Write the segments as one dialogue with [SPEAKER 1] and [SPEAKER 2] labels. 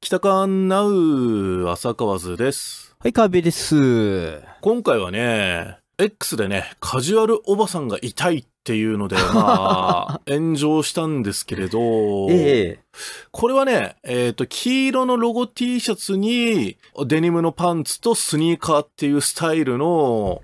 [SPEAKER 1] 北館ナウ浅川図です。はい、カーです。今回はね、X でね、カジュアルおばさんが痛いっていうので、まあ、炎上したんですけれど、ええ、これはね、えっ、ー、と、黄色のロゴ T シャツに、デニムのパンツとスニーカーっていうスタイルの、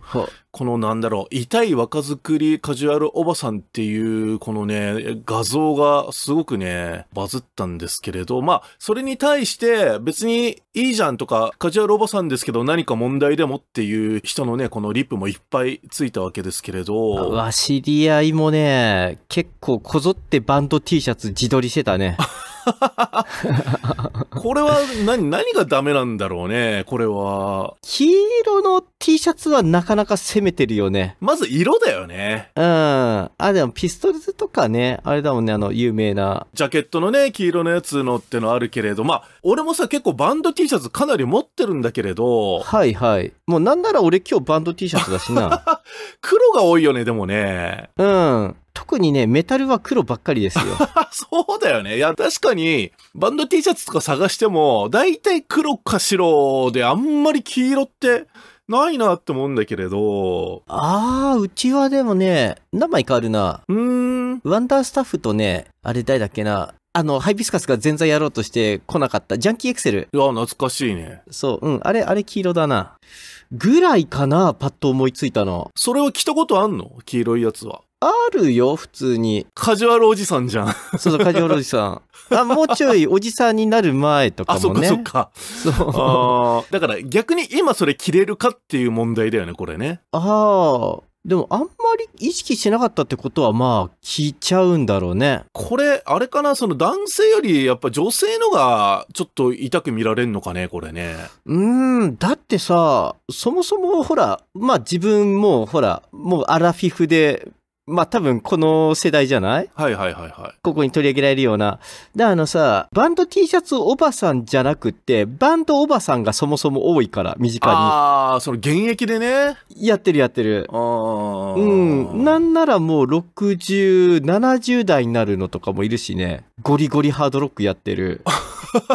[SPEAKER 1] このなんだろう、痛い若作りカジュアルおばさんっていう、このね、画像がすごくね、バズったんですけれど、まあ、それに対して別にいいじゃんとか、カジュアルおばさんですけど何か問題でもっていう人のね、このリップもいっぱいつい
[SPEAKER 2] たわけですけれど。わ、知り合いもね、結構こぞってバンド T シャツ自撮りしてたね。これは何、何がダメなんだろうね、これは。黄色の T シャツはなかなか攻めてるよね。まず
[SPEAKER 1] 色だよね。
[SPEAKER 2] うん。あ、でもピストルズとかね、あれだもんね、あの、有名な。
[SPEAKER 1] ジャケットのね、黄色のやつのってのあるけれど、まあ、俺もさ、結構バンド T シャツかなり持ってるんだけれど。はいはい。もうなんなら俺今日バンド T シャツだしな。黒が多いよね、でもね。うん。特にね、
[SPEAKER 2] メタルは黒ばっかりですよ。
[SPEAKER 1] そうだよね。いや、確かに、バンド T シャツとか探しても、大体黒か白であんまり黄色ってないなって
[SPEAKER 2] 思うんだけれど。あー、うちはでもね、何枚かあるな。うーん。ワンダースタッフとね、あれ誰だっけな。あの、ハイビスカスが全座やろうとして来なかった。ジャンキーエクセル。いや、懐かしいね。そう、うん。あれ、あれ黄色だな。ぐらいかな、パッと思いついたの。それは着たことあんの黄色いやつは。あるよ、普通に。カジュアルおじさんじゃん。そうそう、カジュアルおじさん。あ、もうちょいおじさんになる前とかもね。あ、そっ
[SPEAKER 1] かそっか。そう。だから逆に今それ着れるかっていう問題だ
[SPEAKER 2] よね、これね。ああ。でもあんまり意識しなかったってことはまあ聞いちゃうんだろうね。
[SPEAKER 1] これ、あれかなその男性よりやっぱ女性のがちょっと痛く見られんのかねこれね。
[SPEAKER 2] うーん、だってさ、そもそもほら、まあ自分もほら、もうアラフィフでまあ多分この世代じゃないはいはいはいはい。ここに取り上げられるような。で、あのさ、バンド T シャツおばさんじゃなくて、バンドおばさんがそもそも多いから、身近に。ああ、その現役でね。やってるやってる。ああ。うん。なんならもう60、70代になるのとかもいるしね。ゴリゴリハードロックやってる。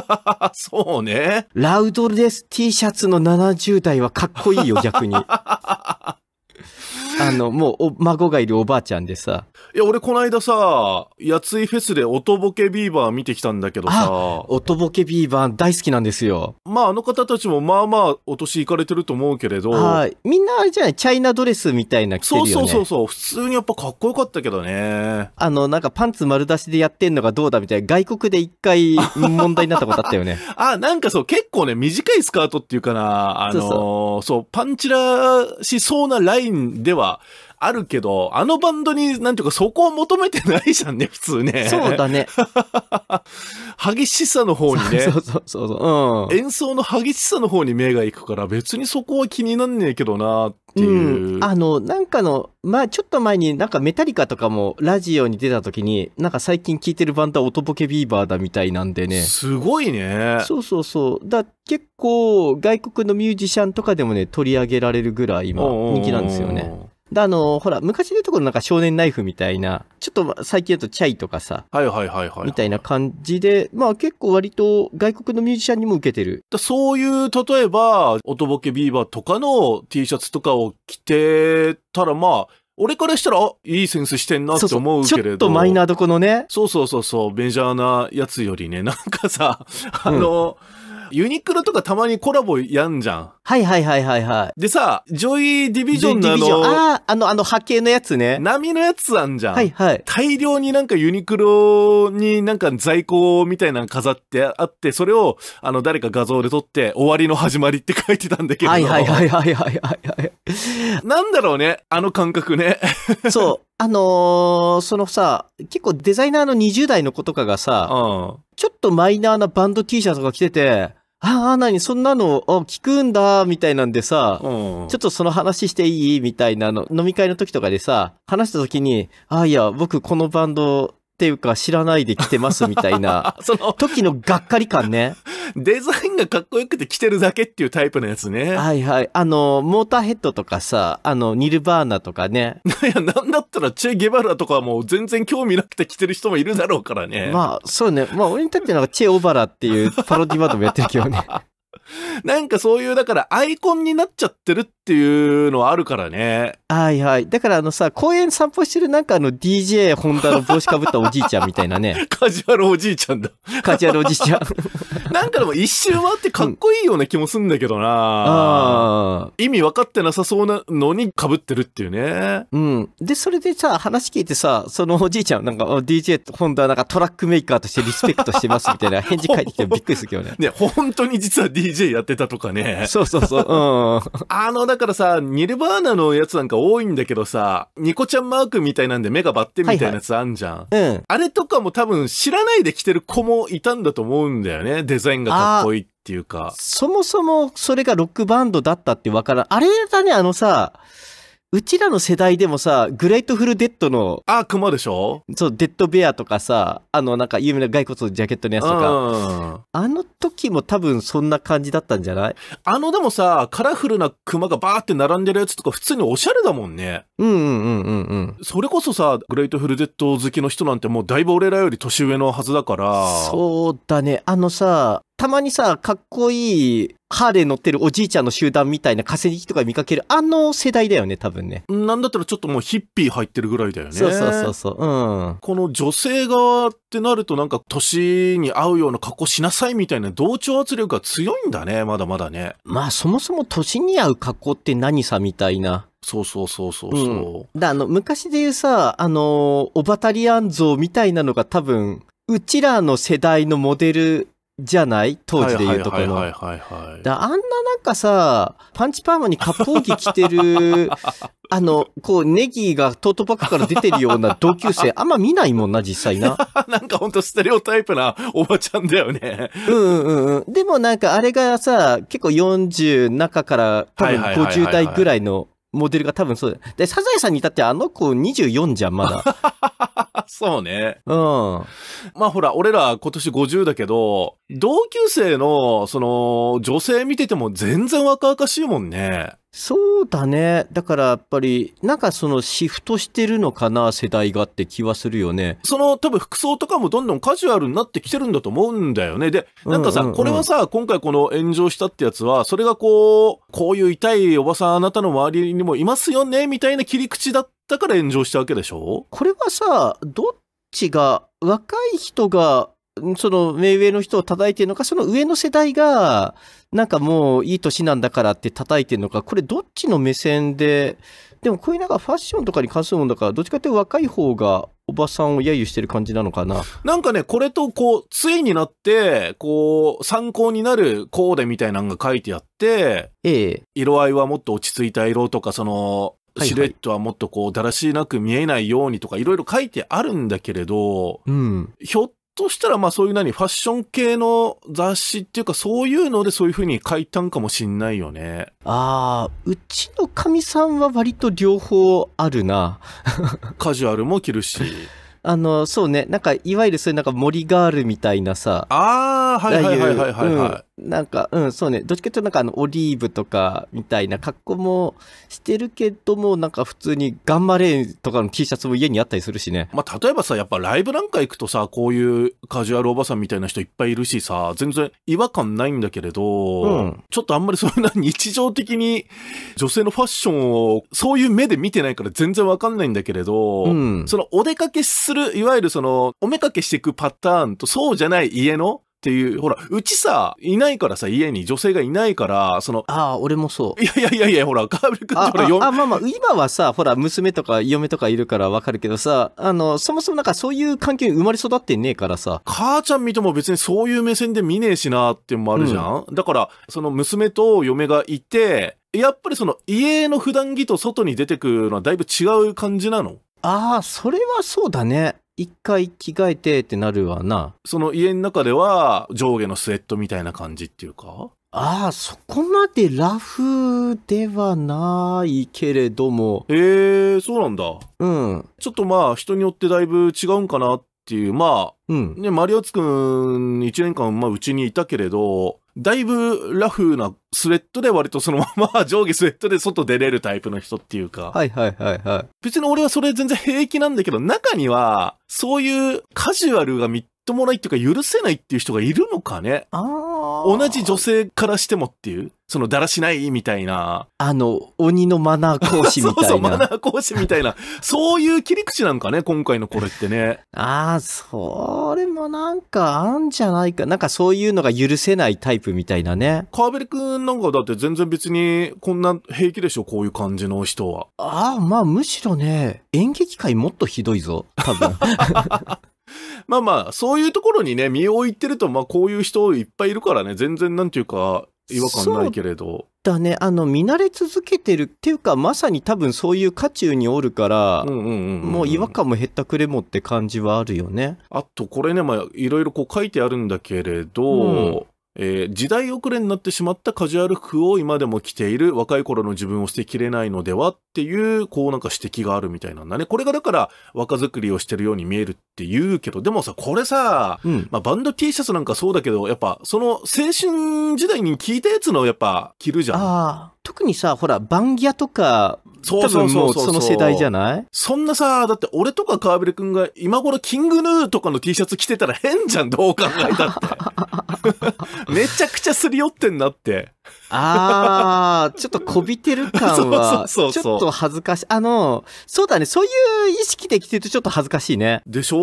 [SPEAKER 2] そうね。ラウドです T シャツの70代はかっこいいよ、逆に。あの、もう、孫がいるおばあちゃんでさ。
[SPEAKER 1] いや、俺こないださ、やついフェスでおとぼけビーバー見てきたんだけどさ。おとぼけビーバ
[SPEAKER 2] ー大好きなんです
[SPEAKER 1] よ。まあ、あの方たちもまあまあ、お年行かれてると思うけれど。はい。み
[SPEAKER 2] んなあれじゃない、チャイナドレスみたいな着てるよね。そうそうそうそう。普通にやっぱかっこよかったけどね。あの、なんかパンツ丸出しでやってんのがどうだみたいな、外国で一回 問題になったことあったよね。
[SPEAKER 1] あ、なんかそう、結構ね、短いスカートっていうかな、あのそうそうそう、パンチラしそうなラインではあるけど、あのバンドになんていうかそこを求めてないじゃんね、普通ね。そうだね。激しさの方にね。そうそうそう
[SPEAKER 2] そう、うん、演奏の激しさの方に目が行くから別にそこは気になんねえけどなっていう。うん、あの、なんかの、まあちょっと前になんかメタリカとかもラジオに出た時に、なんか最近聴いてるバンドは音ボケビーバーだみたいなんでね。すごいね。そうそうそう。だ結構外国のミュージシャンとかでもね、取り上げられるぐらい今人気なんですよね。で、あの、ほら、昔でところなんか少年ナイフみたいな、ちょっと最近だとチャイとかさ、はいはいはいはい。みたいな感じで、まあ結構割と外国のミュージシャンにも受けてる。そういう、例えば、音ボケビーバーとかの T シャツ
[SPEAKER 1] とかを着てたら、まあ、俺からしたら、あ、いいセンスしてんなって思うけれど。ちょっとマイ
[SPEAKER 2] ナーどこのね。
[SPEAKER 1] そうそうそうそう、メジャーなやつよりね、なんかさ、あの、うんユニクロとかたまにコラボやんじゃん。はいはいはいはいはい。でさ、ジョイディビジョンのあの、あ
[SPEAKER 2] あ、あの、あの波形のやつね。
[SPEAKER 1] 波のやつあ
[SPEAKER 2] んじゃん。はいはい。大
[SPEAKER 1] 量になんかユニクロになんか在庫みたいなの飾ってあって、それを、あの、誰か画像で撮って、終わりの始まりって書いてたんだけど。はいはい
[SPEAKER 2] はいはいはいはいは
[SPEAKER 1] い。なんだろうね、あの感覚ね。
[SPEAKER 2] そう。あのー、そのさ、結構デザイナーの20代の子とかがさ、うん、ちょっとマイナーなバンド T シャツとか着てて、ああ、なに、そんなの、聞くんだ、みたいなんでさ、うん、ちょっとその話していいみたいなの、飲み会の時とかでさ、話した時に、ああ、いや、僕このバンド、っていうか知らないで着てますみたいな その時のがっかり感ね。デザインがかっこよくて着てるだけっていうタイプのやつね。はいはい。あの、モーターヘッドとかさ、あの、ニルバーナとかね。いや、なんだったらチェ・ゲバラとかもう全然興
[SPEAKER 1] 味なくて着てる人もいるだろうからね。
[SPEAKER 2] まあ、そうね。まあ、俺にとってなんかチェ・オバラっていうパロディバードもやってるけどね。
[SPEAKER 1] なんかそういう、だからアイコンになっちゃってるっていうのはあるからね。
[SPEAKER 2] はいはい。だからあのさ、公園散歩してるなんかあの DJ ホンダの帽子かぶったおじいちゃんみたいなね。
[SPEAKER 1] カジュアルおじいちゃんだ。カジュアルおじいちゃん。なんかでも一周回ってかっこいいような気もすんだけどな、う ん、あ意味分かってなさそ
[SPEAKER 2] うなのにかぶってるっていうね。うん。で、それでさ、話聞いてさ、そのおじいちゃんなんか DJ ホンダなんかトラックメーカーとしてリスペクトしてますみたいな返事返ってきてびっくりするけどね。ね、本当に実は DJ やってたとかね。そうそうそう。う
[SPEAKER 1] ん。あの、だからさ、ニルバーナのやつなんか多いんだけどさ、ニコちゃんマークみたいなんで目がバッテンみたいなやつあんじゃん。はいはい、うん。あれとかも多分知らないで着てる子もいたんだと思うんだよね。デザインが
[SPEAKER 2] かっこいいって。ていうか。そもそもそれがロックバンドだったってわからん。あれだね、あのさ、うちらの世代でもさ、グレイトフルデッドの、あ、熊でしょそう、デッドベアとかさ、あの、なんか有名な骸骨のジャケットのやつとか、あの時も多分そんな感じだったんじゃないあのでもさ、カラフルな熊がバーって並んで
[SPEAKER 1] るやつとか普通におしゃれだもんね。うんうんうんうんうん。それこそさ、グレイトフルデッド好きの人なんてもうだいぶ俺らより年上のはずだから。
[SPEAKER 2] そうだね。あのさ、たまにさ、かっこいい、ハーレー乗ってるおじいちゃんの集団みたいな稼ぎとか見かける、あの世代だよね、多分ね。
[SPEAKER 1] なんだったらちょっともうヒッピー入ってるぐらいだよね。そうそうそうそう。うん。この女性側ってなるとなんか年に合うような格好しなさいみたいな同
[SPEAKER 2] 調圧力が強いんだね、まだまだね。まあそもそも年に合う格好って何さみたいな。そうそうそうそうそう。うん、だあの、昔で言うさ、あの、オバタリアン像みたいなのが多分、うちらの世代のモデルじゃない当時で言うとこの。
[SPEAKER 1] だ
[SPEAKER 2] あんななんかさ、パンチパーマに割烹着着てる、あの、こう、ネギがトートバッグから出てるような同級生、あんま見ないもんな、実際な。
[SPEAKER 1] なんかほんとステレオタイプな おばちゃんだよね。
[SPEAKER 2] うんうんうん。でもなんかあれがさ、結構40中から多分50代ぐらいのモデルが多分そうだ。で、サザエさんに至ってあの子24じゃん、まだ。そうね。うん。まあほら、俺ら今年50だけど、同級生の、その、女性見てても全然若々しいもんね。そうだね。だからやっぱり、なんかそのシフトしてるのかな、世代がって気はするよね。その多分服装とかもどんどんカジュアルになってきてるんだと思うんだよね。で、なんかさ、これは
[SPEAKER 1] さ、今回この炎上したってやつは、それがこう、こういう痛いおばさんあなたの周りにもいますよね、みたいな切り口だっただから炎上したわけでしょ
[SPEAKER 2] これはさ、どっちが、若い人が、その目上の人を叩いてるのか、その上の世代が、なんかもういい年なんだからって叩いてるのか、これどっちの目線で、でもこういうなんかファッションとかに関するもんだから、どっちかっていうと若い方がおばさんを揶揄してる感じなのかな。
[SPEAKER 1] なんかね、これとこう、対になって、こう、参考になるコーデみたいなのが書いてあって、ええ。色合いはもっと落ち着いた色とか、その、シレットはもっとこう、だらしなく見えないようにとか、いろいろ書いてあるんだけれど、うん、ひょっとしたら、まあそういう何、ファッション系の雑誌っていうか、そういうのでそういうふうに書いたんかもしんないよね。ああ、うちのかみ
[SPEAKER 2] さんは割と両方あるな。カジュアルも着るし。あの、そうね、なんか、いわゆるそういうなんか森ガールみたいなさ。ああ、はいはいはいはいはい、はいうん、なんか、うん、そうね。どっちかというと、なんかあの、オリーブとか、みたいな格好もしてるけども、なんか普通に、頑張れとかの T シャツも家にあったりするしね。まあ、例えばさ、
[SPEAKER 1] やっぱライブなんか行くとさ、こういうカジュアルおばさんみたいな人いっぱいいるしさ、全然違和感ないんだけれど、うん、ちょっとあんまりそんな日常的に女性のファッションを、そういう目で見てないから全然わかんないんだけれど、うん、そのお出かけする、いわゆるその、お目かけしていくパターンと、そうじゃない家の、っていう、ほら、うちさ、
[SPEAKER 2] いないからさ、家に女性がいないから、その、ああ、俺もそう。いやいやいやいや、ほら、川辺君ほら、ああ、まあまあ、今はさ、ほら、娘とか嫁とかいるからわかるけどさ、あの、そもそもなんかそういう環境に生まれ育ってねえからさ。母ちゃん見ても別にそういう目線で見ねえしなって
[SPEAKER 1] もあるじゃん、うん、だから、その娘と嫁がいて、やっぱりその家の普段着と外に出てくるのはだいぶ違う感じなの
[SPEAKER 2] ああ、それはそうだね。
[SPEAKER 1] 一回着替えてってなるわな。その家の中では上下のスウェットみたいな感じっていうか
[SPEAKER 2] ああ、そこまでラフではないけれども。ええー、そうなんだ。うん。
[SPEAKER 1] ちょっとまあ人によって
[SPEAKER 2] だいぶ違う
[SPEAKER 1] んかなっていう、まあ、うん、ね、マリオツくん1年間、まあ、うちにいたけれど、だいぶラフなスレッドで割とそのまま上下スレッドで外出れるタイプの人っていうか。はいはいはいはい。別に俺はそれ全然平気なんだけど、中には、そういうカジュアルがみっってもらいっていうか許せないっていう人がいるのかね同じ女性からしてもっていうそのだらしないみたいなあの
[SPEAKER 2] 鬼のマナー講師みたいな そうそうマナー講師みたいなそういう切り口なんかね今回のこれってね ああそれもなんかあんじゃないかなんかそういうのが許せないタイプみたいなね川辺君なんかだって全然別にこんな平気でしょこういう感じの人はああまあむしろね演劇界もっとひどいぞ多分
[SPEAKER 1] まあまあ、そういうところにね、身を置いてると、まあこういう人いっぱいいるからね、全然なんていうか、違和感ないけれど。
[SPEAKER 2] だね、あの、見慣れ続けてるっていうか、まさに多分そういう渦中におるから、もう違和感も減ったくれもって感じはあるよね。あと、これね、まあ、いろいろこう書いてあるんだけれど、うん、え
[SPEAKER 1] ー、時代遅れになってしまったカジュアル服を今でも着ている若い頃の自分を捨てきれないのではっていう、こうなんか指摘があるみたいなんだね。これがだから若作りをしてるように見えるって言うけど、でもさ、これさ、うん、まあ、バンド T シャツなんかそうだけど、やっぱその青春時代に聞いたやつのやっぱ着るじゃ
[SPEAKER 2] ん。特にさ、ほら、バンギャとか、
[SPEAKER 1] そうそうそうその世代じゃないそんなさ、だって俺とか川辺くんが今頃キングヌーとかの T シャツ着てたら変じゃん、どう考えたって。めち
[SPEAKER 2] ゃくちゃすり寄ってんなって。ああ、ちょっとこびてる感は、ちょっと恥ずかしい。あの、そうだね、そういう意識で来てるとちょっと恥ずかしいね。でしょ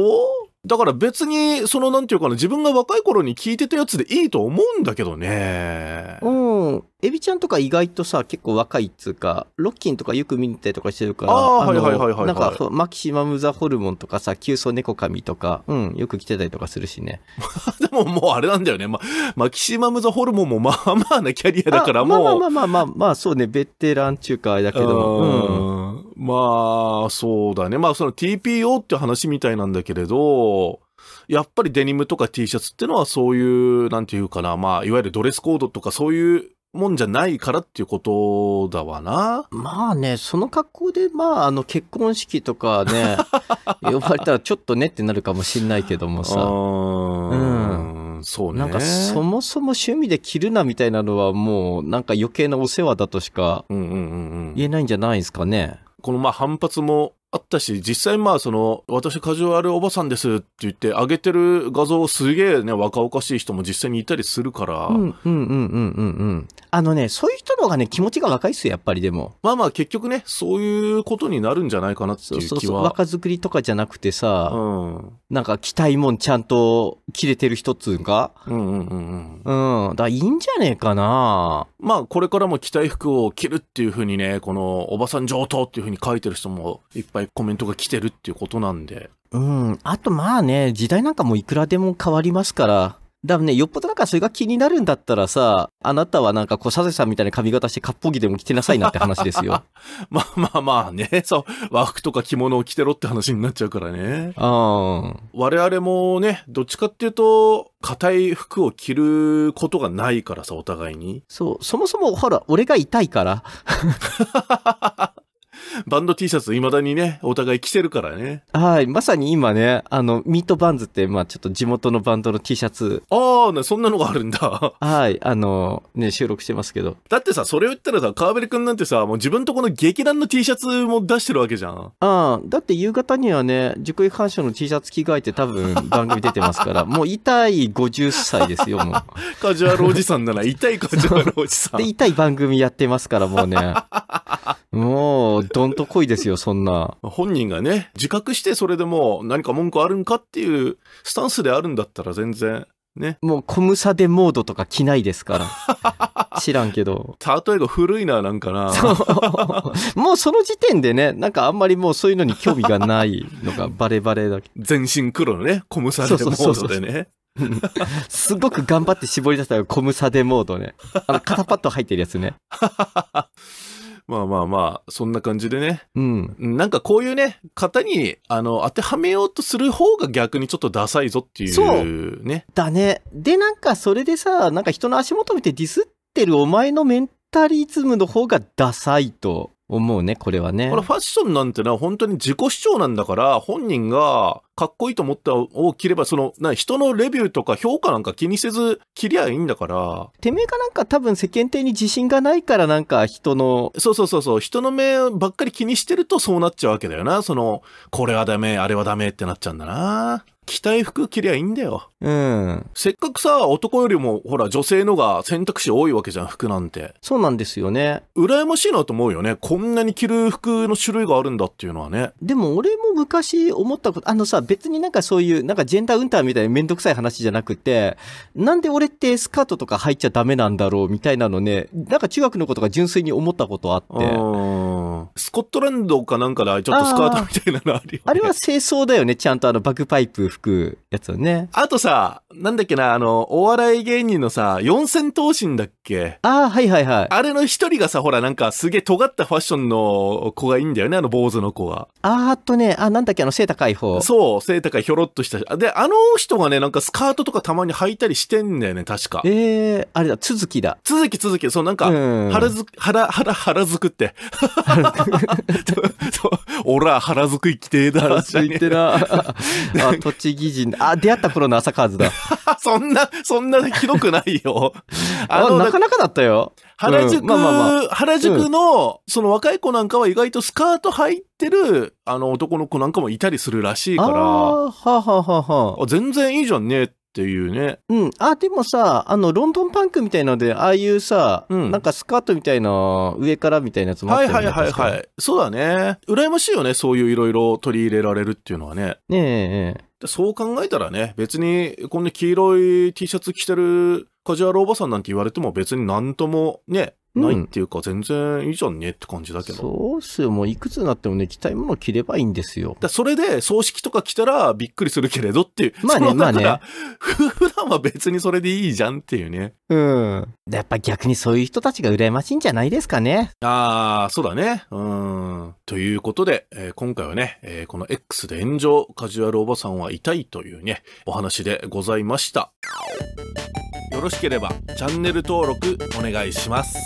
[SPEAKER 2] だから別に、そのなんていうかな、自分が若い頃に聞いてたやつでいいと思うんだけどね。うん。エビちゃんとか意外とさ、結構若いっつうか、ロッキンとかよく見たりとかしてるから、ああ、はいはいはいはい、なんかマキシマムザホルモンとかさ、急須猫髪とか、うん、よく来てたりとかするしね。でももうあれなんだよね。ま、マキシマ
[SPEAKER 1] ムザホルモンもまあまあなキャリアだからもう。まあま
[SPEAKER 2] あまあまあまあ、まあ、そうね、ベテラン中華だけども。
[SPEAKER 1] うん。まあ、そうだね。まあその TPO って話みたいなんだけれど、やっぱりデニムとか T シャツってのはそういう、なんていうかな、まあいわ
[SPEAKER 2] ゆるドレスコードとかそういうもんじゃないからっていうことだわな。まあね、その格好で、まあ、あの、結婚式とかね、呼ばれたらちょっとねってなるかもしんないけどもさ。うん。そうね。なんか、そもそも趣味で着るなみたいなのは、もう、なんか余計なお世話だとしか、言えないんじゃないですかね。うんうんうんうんこのまあ反発もあったし、実際まあその、私カジュアルおば
[SPEAKER 1] さんですって言って上げてる画像すげえね、若々しい人も実際にいたりするから。
[SPEAKER 2] うんうんうんうんうん。あのね、そういう人の方がね、気持ちが若いっすよ、やっぱりでも。まあまあ結局ね、そういうことになるんじゃないかなっていう気は。そうそうそう若作りとかじゃなくてさ、うん、なんか着たいもんちゃんと着れてる人っつうか。うんうんうんうん。うん。だいいんじゃねえかなまあこれからも着たい服を着るっていうふうにね、この
[SPEAKER 1] おばさん上等っていうふうに書いてる人もいっぱいコメントが来てるっていうことなんで。
[SPEAKER 2] うん。あとまあね、時代なんかもいくらでも変わりますから。だね、よっぽどなんかそれが気になるんだったらさ、あなたはなんかこう、サザエさんみたいな髪型して、割烹着でも着てなさいなって話ですよ。まあま
[SPEAKER 1] あまあね、そう、和服とか着物を着てろって話になっちゃうからね。
[SPEAKER 2] うん。我
[SPEAKER 1] 々もね、どっちかっていうと、硬い服を着ることがないからさ、お互いに。そう、そもそもほら、俺が痛いから。
[SPEAKER 2] バンド T シャツ
[SPEAKER 1] 未だにね、お互い着てるからね。
[SPEAKER 2] はい。まさに今ね、あの、ミートバンズって、まあちょっと地元のバンドの T シャツ。ああ、そんなのがあるんだ。はい。あの、ね、収録してますけど。だってさ、それを言ったらさ、川辺くんなんてさ、もう自分とこの劇団の T シャツも出してるわけじゃん。ああ、だって夕方にはね、熟育鑑賞の T シャツ着替えて多分番組出てますから、もう痛い50歳ですよ、もう。カジュアルおじさんなら痛いカジュアルおじさん。で、痛い番組やってますから、もうね。もう、どんとこいですよ、そんな。本人がね、自覚してそれでも何か文句あるんかっていうスタンスであるんだったら全然、ね。もう、小ムでモードとか着ないですから。知らんけど。例えば古いな、なんかな。もうその時点でね、なんかあんまりもうそういうのに興味がないのが バレバレだけど。全身黒のね、コムサでモードでね。すごく頑張って絞り出した小無サでモードね。あの、肩パッド入ってるやつね。まあまあまあ、
[SPEAKER 1] そんな感じでね。うん。なんかこういうね、型に、あの、当てはめようとする方が逆にちょっとダサいぞっていう、
[SPEAKER 2] ね。そう。だね。で、なんかそれでさ、なんか人の足元見てディスってるお前のメンタリズムの方がダサいと思うね、これはね。これ
[SPEAKER 1] ファッションなんてのは本当に自己主張なんだから、本人が、かっこいいと思ったを着れば、その、な、人のレビューとか評価なんか気にせず着りゃいいんだから。てめえがなんか多分世間体に自信がないからなんか人の。そうそうそうそう、人の目ばっかり気にしてるとそうなっちゃうわけだよな。その、これはダメ、あれはダメってなっちゃうんだな。着たい服着りゃいいんだよ。
[SPEAKER 2] うん。
[SPEAKER 1] せっかくさ、男よりも、ほら、女性のが選択肢多いわけじゃん、服なんて。そうなんですよね。羨ましいなと思うよね。こんなに
[SPEAKER 2] 着る服の種類があるんだっていうのはね。でも俺も昔思ったこと、あのさ、別になんかそういう、なんかジェンダーウンターみたいなめんどくさい話じゃなくて、なんで俺ってスカートとか履いちゃダメなんだろうみたいなのね、なんか中学の子とか純粋に思ったことあって。スコットランドかなんかでちょっとスカートみたいなのあるよ、ね、あれは清掃だよね、ちゃんとあのバグパイプ服。やつね。あとさ、なんだっけな、あの、お笑い芸人のさ、四
[SPEAKER 1] 千頭身だっけああ、はいはいはい。あれの一人がさ、ほら、なんかすげえ尖ったファッションの子がいいんだよね、あの坊主の子が。
[SPEAKER 2] あーっとね、あ、なんだっけ、あの、背高い方。
[SPEAKER 1] そう、背高いひょろっとした。で、あの人がね、なんかスカートとかたまに履いたりしてんだよね、確か。ええー、あれだ、続きだ。続き続き、そう、なんか、腹ずく、腹、腹、腹ずくって。
[SPEAKER 2] 俺 は 腹づくいきてえだ。腹てな。あ、栃木人だ。あ、出会った頃の朝カーズだ。そんな、そんなひどくないよ。あの、なかなかだったよ。原宿、うん、まあまあまあ、原宿
[SPEAKER 1] の、その若い子なんかは意外とスカート入ってる、あの、男の子なんかもいたりするらしいから、は
[SPEAKER 2] あはあはあ、全然いいじゃんねっっていうね。うん。あ、でもさ、あの、ロンドンパンクみたいので、ああいうさ、うん、なんかスカートみたいな、上からみたいなやつもあったよね。はいはいはい
[SPEAKER 1] はい。そうだね。羨ましいよね。そういういろいろ取り入れられるっていうのはね。ねえねえ。そう考えたらね、別にこんな黄色い T シャツ着てるカジュアルおばさんなんて言われても別になんともね、ないっていうか、全然いいじゃんねって感じだけど。そう
[SPEAKER 2] っすよ。もういくつになってもね、着たいもの着ればいいんですよ。だ
[SPEAKER 1] それで、葬式とか着たらびっくりするけれどっていう。まあね、まあね。普段は別にそれでいいじゃんっていうね。
[SPEAKER 2] うん。やっぱ逆にそういう人たちが羨ましいんじゃないですかね。
[SPEAKER 1] ああ、そうだね。うん。ということで、えー、今回はね、えー、この X で炎上、カジュアルおばさんは痛いというね、お話でございました。よろしければチャンネル登録お願いします